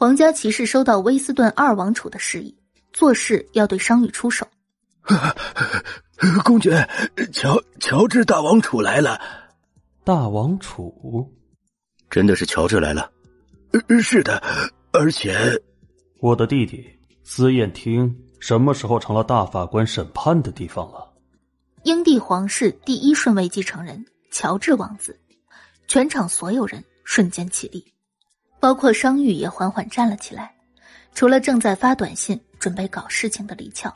皇家骑士收到威斯顿二王储的示意，做事要对商誉出手。公爵乔乔治大王储来了。大王储，真的是乔治来了？是的，而且，我的弟弟司宴听什么时候成了大法官审判的地方了？英帝皇室第一顺位继承人乔治王子，全场所有人瞬间起立。包括商玉也缓缓站了起来，除了正在发短信准备搞事情的李俏，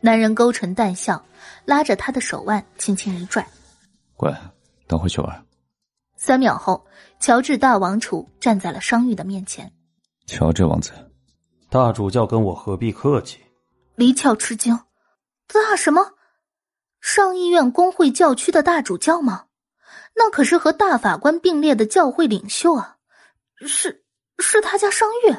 男人勾唇淡笑，拉着他的手腕轻轻一拽：“乖，等会去玩。”三秒后，乔治大王储站在了商玉的面前。乔治王子，大主教跟我何必客气？李俏吃惊：“大什么？上议院工会教区的大主教吗？那可是和大法官并列的教会领袖啊！”是，是他家商誉。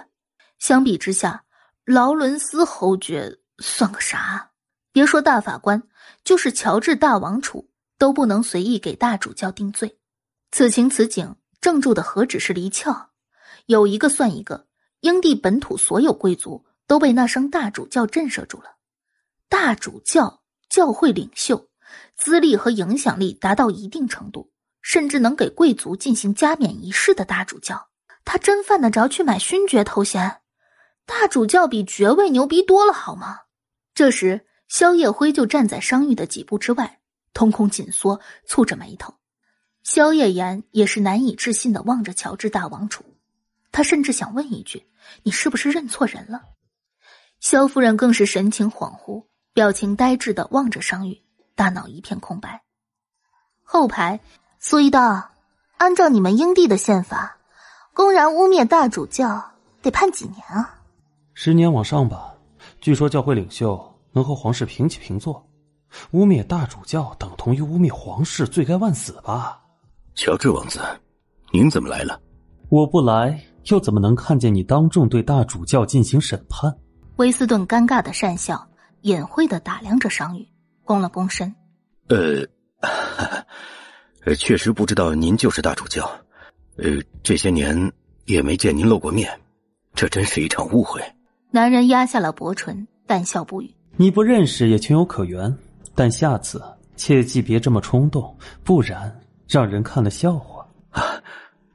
相比之下，劳伦斯侯爵算个啥？别说大法官，就是乔治大王储都不能随意给大主教定罪。此情此景，怔住的何止是黎俏？有一个算一个，英帝本土所有贵族都被那声大主教震慑住了。大主教，教会领袖，资历和影响力达到一定程度，甚至能给贵族进行加冕仪式的大主教。他真犯得着去买勋爵头衔？大主教比爵位牛逼多了，好吗？这时，萧夜辉就站在商誉的几步之外，瞳孔紧缩，蹙着眉头。萧夜言也是难以置信的望着乔治大王储，他甚至想问一句：“你是不是认错人了？”萧夫人更是神情恍惚，表情呆滞的望着商誉，大脑一片空白。后排，苏一道，按照你们英帝的宪法。公然污蔑大主教，得判几年啊？十年往上吧。据说教会领袖能和皇室平起平坐，污蔑大主教等同于污蔑皇室，罪该万死吧？乔治王子，您怎么来了？我不来，又怎么能看见你当众对大主教进行审判？威斯顿尴尬的讪笑，隐晦的打量着商宇，躬了躬身：“呃，确实不知道您就是大主教。”呃，这些年也没见您露过面，这真是一场误会。男人压下了薄唇，淡笑不语。你不认识也情有可原，但下次切记别这么冲动，不然让人看了笑话。啊，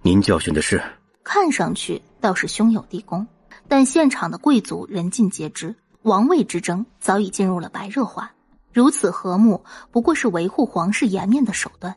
您教训的是。看上去倒是兄友弟恭，但现场的贵族人尽皆知，王位之争早已进入了白热化。如此和睦，不过是维护皇室颜面的手段。